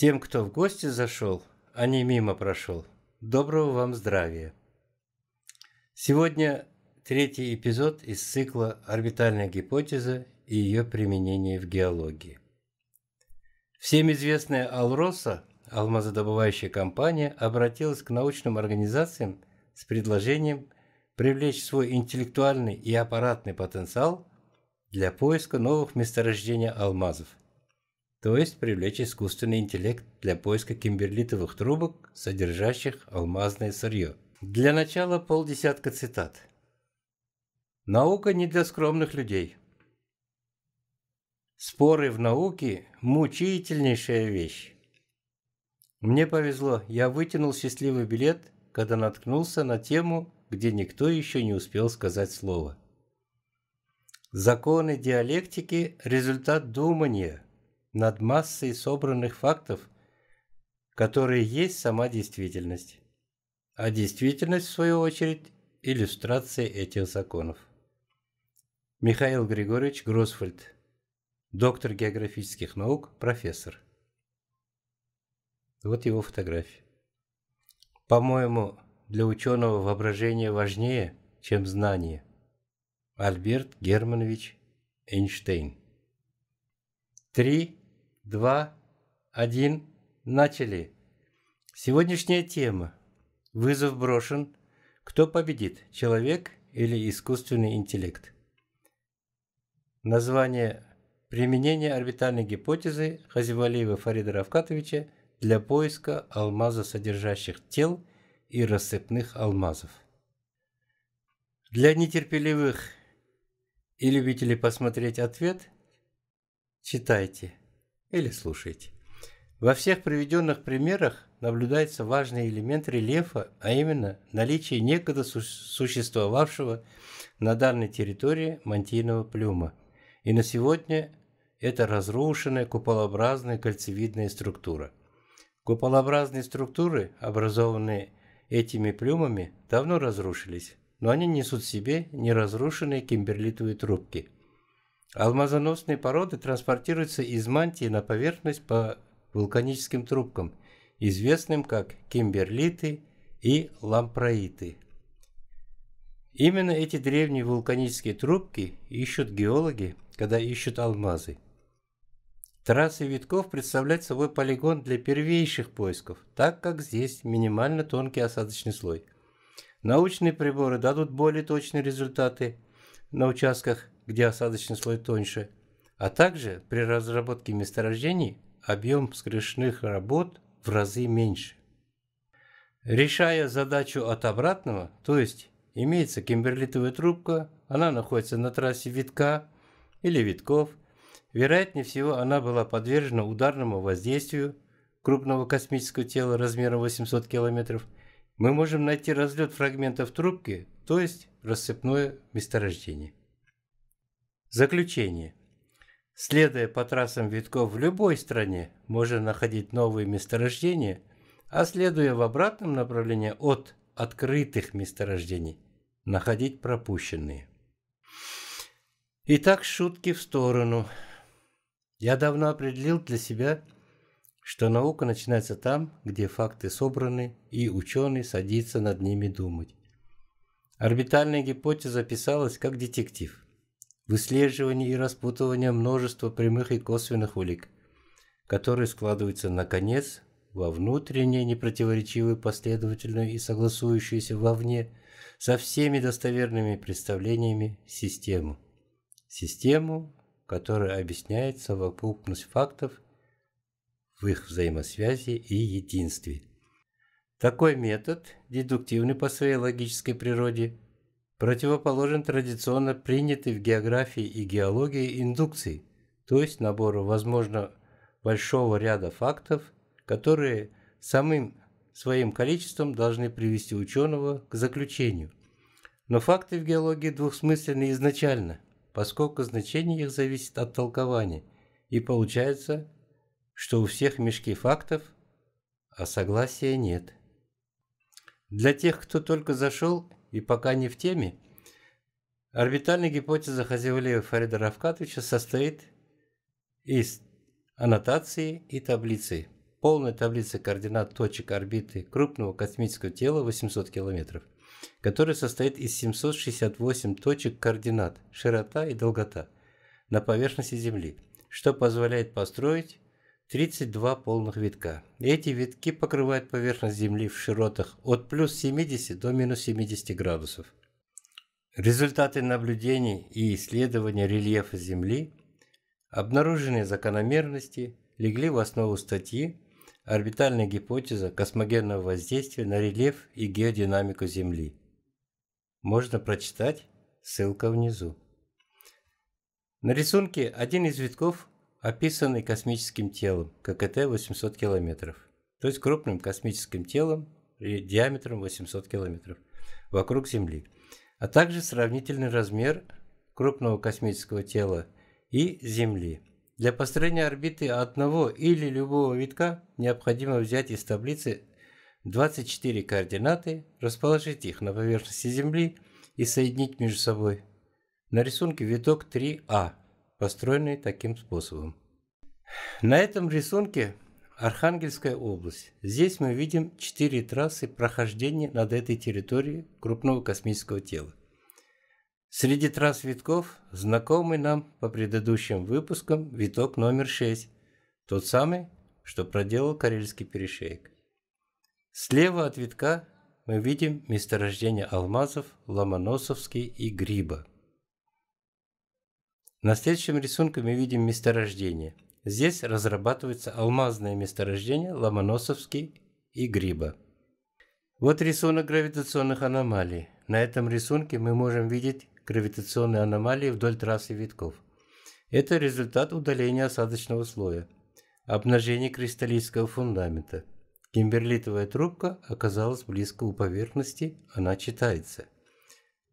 Тем, кто в гости зашел, а не мимо прошел, доброго вам здравия. Сегодня третий эпизод из цикла «Орбитальная гипотеза и ее применение в геологии». Всем известная Алроса, алмазодобывающая компания, обратилась к научным организациям с предложением привлечь свой интеллектуальный и аппаратный потенциал для поиска новых месторождений алмазов то есть привлечь искусственный интеллект для поиска кимберлитовых трубок, содержащих алмазное сырье. Для начала полдесятка цитат. Наука не для скромных людей. Споры в науке – мучительнейшая вещь. Мне повезло, я вытянул счастливый билет, когда наткнулся на тему, где никто еще не успел сказать слово. Законы диалектики – результат думания – над массой собранных фактов, которые есть сама действительность. А действительность, в свою очередь, иллюстрация этих законов. Михаил Григорьевич Гросфельд, доктор географических наук, профессор. Вот его фотография. По-моему, для ученого воображение важнее, чем знание. Альберт Германович Эйнштейн. Три два, один, начали. Сегодняшняя тема. Вызов брошен. Кто победит, человек или искусственный интеллект? Название «Применение орбитальной гипотезы Хазивалиева Фарида Равкатовича для поиска содержащих тел и рассыпных алмазов». Для нетерпеливых и любителей посмотреть ответ читайте – или слушайте. Во всех приведенных примерах наблюдается важный элемент рельефа, а именно наличие некогда существовавшего на данной территории мантийного плюма. И на сегодня это разрушенная куполообразная кольцевидная структура. Куполообразные структуры, образованные этими плюмами, давно разрушились, но они несут в себе неразрушенные кимберлитовые трубки – Алмазоносные породы транспортируются из мантии на поверхность по вулканическим трубкам, известным как кимберлиты и лампроиты. Именно эти древние вулканические трубки ищут геологи, когда ищут алмазы. Трассы витков представляют собой полигон для первейших поисков, так как здесь минимально тонкий осадочный слой. Научные приборы дадут более точные результаты на участках где осадочный слой тоньше, а также при разработке месторождений объем скрышных работ в разы меньше. Решая задачу от обратного, то есть имеется кимберлитовая трубка, она находится на трассе витка или витков, вероятнее всего она была подвержена ударному воздействию крупного космического тела размером 800 км, мы можем найти разлет фрагментов трубки, то есть рассыпное месторождение. Заключение. Следуя по трассам витков в любой стране, можно находить новые месторождения, а следуя в обратном направлении от открытых месторождений, находить пропущенные. Итак, шутки в сторону. Я давно определил для себя, что наука начинается там, где факты собраны, и ученый садится над ними думать. Орбитальная гипотеза писалась как детектив – выслеживание и распутывание множества прямых и косвенных улик, которые складываются, наконец, во внутренне непротиворечивую, последовательную и согласующуюся вовне со всеми достоверными представлениями систему. Систему, которая объясняет совокупность фактов в их взаимосвязи и единстве. Такой метод, дедуктивный по своей логической природе, противоположен традиционно принятой в географии и геологии индукции, то есть набору, возможно, большого ряда фактов, которые самым своим количеством должны привести ученого к заключению. Но факты в геологии двухсмысленны изначально, поскольку значение их зависит от толкования, и получается, что у всех мешки фактов, а согласия нет. Для тех, кто только зашел и пока не в теме, орбитальная гипотеза Хазиулеева Фарида Равкатовича состоит из аннотации и таблицы. Полная таблица координат точек орбиты крупного космического тела 800 км, которая состоит из 768 точек координат, широта и долгота, на поверхности Земли, что позволяет построить 32 полных витка. Эти витки покрывают поверхность Земли в широтах от плюс 70 до минус 70 градусов. Результаты наблюдений и исследования рельефа Земли, обнаруженные закономерности, легли в основу статьи «Орбитальная гипотеза космогенного воздействия на рельеф и геодинамику Земли». Можно прочитать, ссылка внизу. На рисунке один из витков описанный космическим телом ККТ 800 км, то есть крупным космическим телом диаметром 800 км вокруг Земли, а также сравнительный размер крупного космического тела и Земли. Для построения орбиты одного или любого витка необходимо взять из таблицы 24 координаты, расположить их на поверхности Земли и соединить между собой. На рисунке виток 3А построенные таким способом. На этом рисунке Архангельская область. Здесь мы видим четыре трассы прохождения над этой территорией крупного космического тела. Среди трасс витков знакомый нам по предыдущим выпускам виток номер 6, тот самый, что проделал Карельский перешейк. Слева от витка мы видим месторождение алмазов, ломоносовский и гриба – на следующем рисунке мы видим месторождение. Здесь разрабатываются алмазные месторождения Ломоносовский и Гриба. Вот рисунок гравитационных аномалий. На этом рисунке мы можем видеть гравитационные аномалии вдоль трассы витков. Это результат удаления осадочного слоя, обнажения кристаллического фундамента. Кимберлитовая трубка оказалась близко у поверхности, она читается.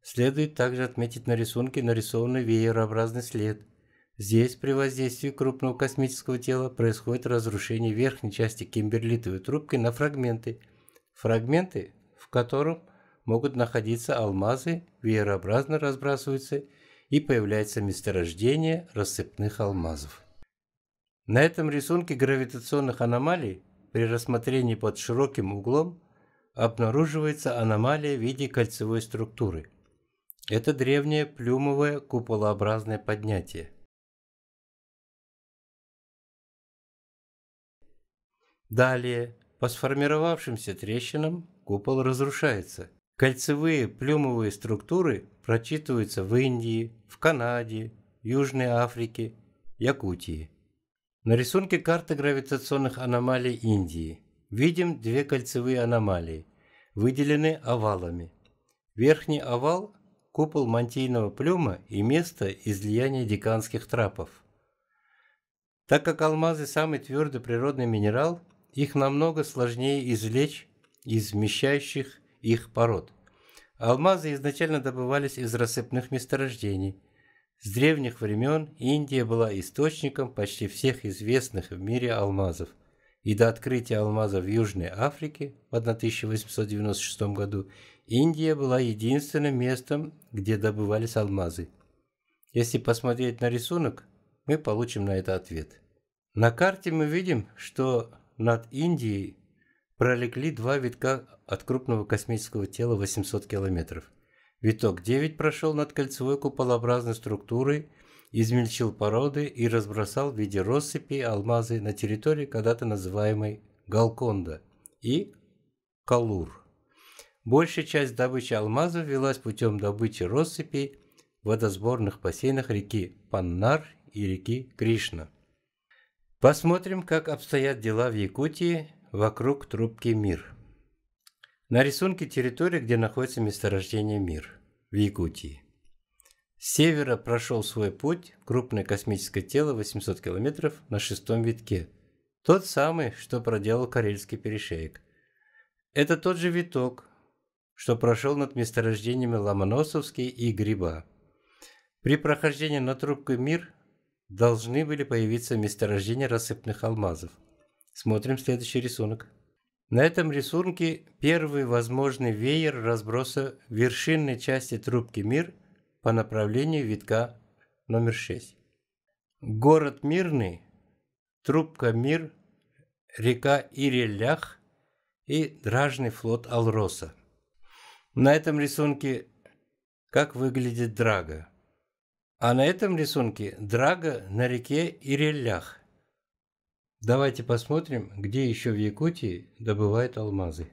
Следует также отметить на рисунке нарисованный веерообразный след. Здесь при воздействии крупного космического тела происходит разрушение верхней части кимберлитовой трубки на фрагменты. Фрагменты, в котором могут находиться алмазы, веерообразно разбрасываются и появляется месторождение рассыпных алмазов. На этом рисунке гравитационных аномалий при рассмотрении под широким углом обнаруживается аномалия в виде кольцевой структуры – это древнее плюмовое куполообразное поднятие. Далее, по сформировавшимся трещинам купол разрушается. Кольцевые плюмовые структуры прочитываются в Индии, в Канаде, Южной Африке, Якутии. На рисунке карты гравитационных аномалий Индии видим две кольцевые аномалии, выделенные овалами. Верхний овал купол мантийного плюма и место излияния деканских трапов. Так как алмазы – самый твердый природный минерал, их намного сложнее извлечь из вмещающих их пород. Алмазы изначально добывались из рассыпных месторождений. С древних времен Индия была источником почти всех известных в мире алмазов. И до открытия алмазов в Южной Африке в 1896 году Индия была единственным местом, где добывались алмазы. Если посмотреть на рисунок, мы получим на это ответ. На карте мы видим, что над Индией пролегли два витка от крупного космического тела 800 километров. Виток 9 прошел над кольцевой куполообразной структурой, измельчил породы и разбросал в виде россыпи алмазы на территории, когда-то называемой Галконда и Калур. Большая часть добычи алмазов велась путем добычи россыпей в водосборных бассейнах реки Паннар и реки Кришна. Посмотрим, как обстоят дела в Якутии вокруг трубки Мир. На рисунке территории, где находится месторождение Мир в Якутии. С севера прошел свой путь крупное космическое тело 800 километров на шестом витке. Тот самый, что проделал Карельский перешеек. Это тот же виток, что прошел над месторождениями Ломоносовский и Гриба. При прохождении над трубкой «Мир» должны были появиться месторождения рассыпных алмазов. Смотрим следующий рисунок. На этом рисунке первый возможный веер разброса вершинной части трубки «Мир» по направлению витка номер 6. Город Мирный, трубка «Мир», река Ирелях и дражный флот Алроса. На этом рисунке как выглядит Драга. А на этом рисунке Драга на реке Ирелях. Давайте посмотрим, где еще в Якутии добывают алмазы.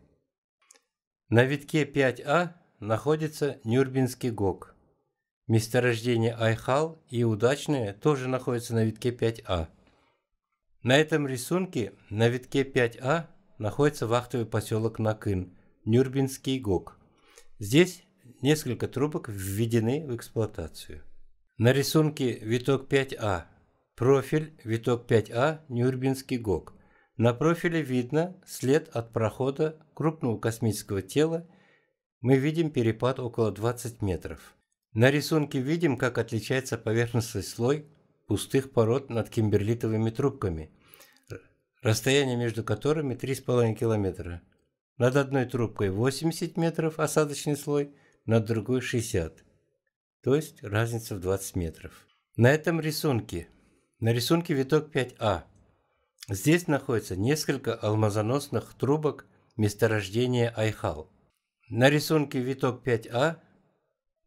На витке 5А находится Нюрбинский ГОК. Месторождение Айхал и Удачное тоже находится на витке 5А. На этом рисунке на витке 5А находится вахтовый поселок Накын, Нюрбинский ГОК – Здесь несколько трубок введены в эксплуатацию. На рисунке виток 5А. Профиль виток 5А Нюрбинский ГОК. На профиле видно след от прохода крупного космического тела. Мы видим перепад около 20 метров. На рисунке видим, как отличается поверхностный слой пустых пород над кимберлитовыми трубками, расстояние между которыми 3,5 километра. Над одной трубкой 80 метров осадочный слой, над другой 60. То есть разница в 20 метров. На этом рисунке, на рисунке виток 5А. Здесь находится несколько алмазоносных трубок месторождения Айхал. На рисунке виток 5А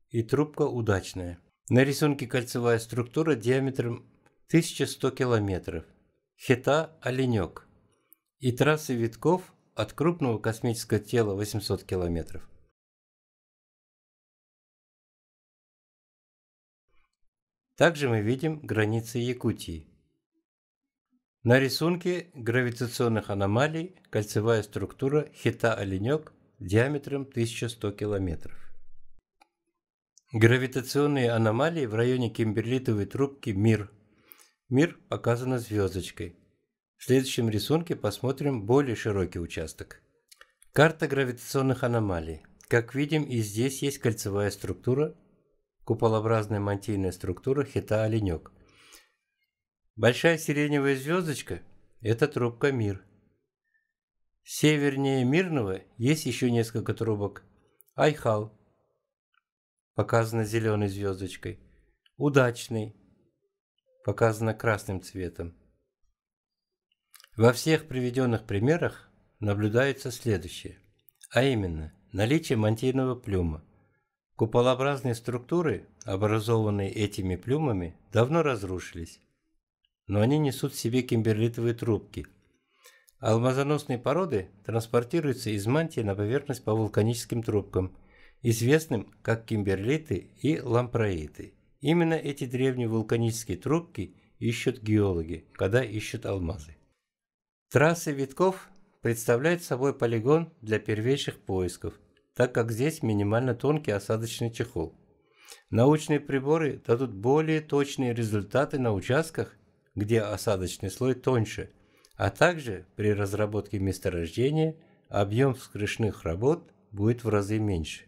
и трубка удачная. На рисунке кольцевая структура диаметром 1100 км. Хета – оленек. И трассы витков – от крупного космического тела 800 километров. Также мы видим границы Якутии. На рисунке гравитационных аномалий кольцевая структура Хита-Оленек диаметром 1100 километров. Гравитационные аномалии в районе кимберлитовой трубки МИР. МИР показана звездочкой. В следующем рисунке посмотрим более широкий участок. Карта гравитационных аномалий. Как видим, и здесь есть кольцевая структура, куполообразная мантийная структура хита-оленек. Большая сиреневая звездочка – это трубка Мир. Севернее Мирного есть еще несколько трубок. Айхал, показано зеленой звездочкой. Удачный, показано красным цветом. Во всех приведенных примерах наблюдается следующее, а именно наличие мантийного плюма. Куполообразные структуры, образованные этими плюмами, давно разрушились, но они несут в себе кимберлитовые трубки. Алмазоносные породы транспортируются из мантии на поверхность по вулканическим трубкам, известным как кимберлиты и лампроиты. Именно эти древние вулканические трубки ищут геологи, когда ищут алмазы. Трассы витков представляют собой полигон для первейших поисков, так как здесь минимально тонкий осадочный чехол. Научные приборы дадут более точные результаты на участках, где осадочный слой тоньше, а также при разработке месторождения объем вскрышных работ будет в разы меньше.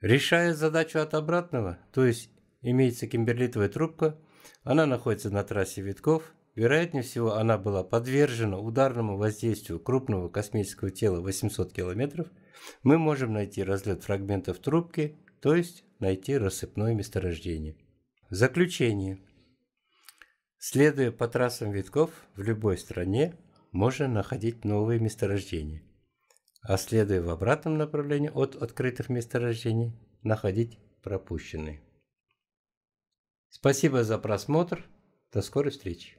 Решая задачу от обратного, то есть имеется кимберлитовая трубка, она находится на трассе витков, Вероятнее всего, она была подвержена ударному воздействию крупного космического тела 800 км, мы можем найти разлет фрагментов трубки, то есть найти рассыпное месторождение. Заключение. Следуя по трассам витков, в любой стране можно находить новые месторождения, а следуя в обратном направлении от открытых месторождений, находить пропущенные. Спасибо за просмотр. До скорой встречи.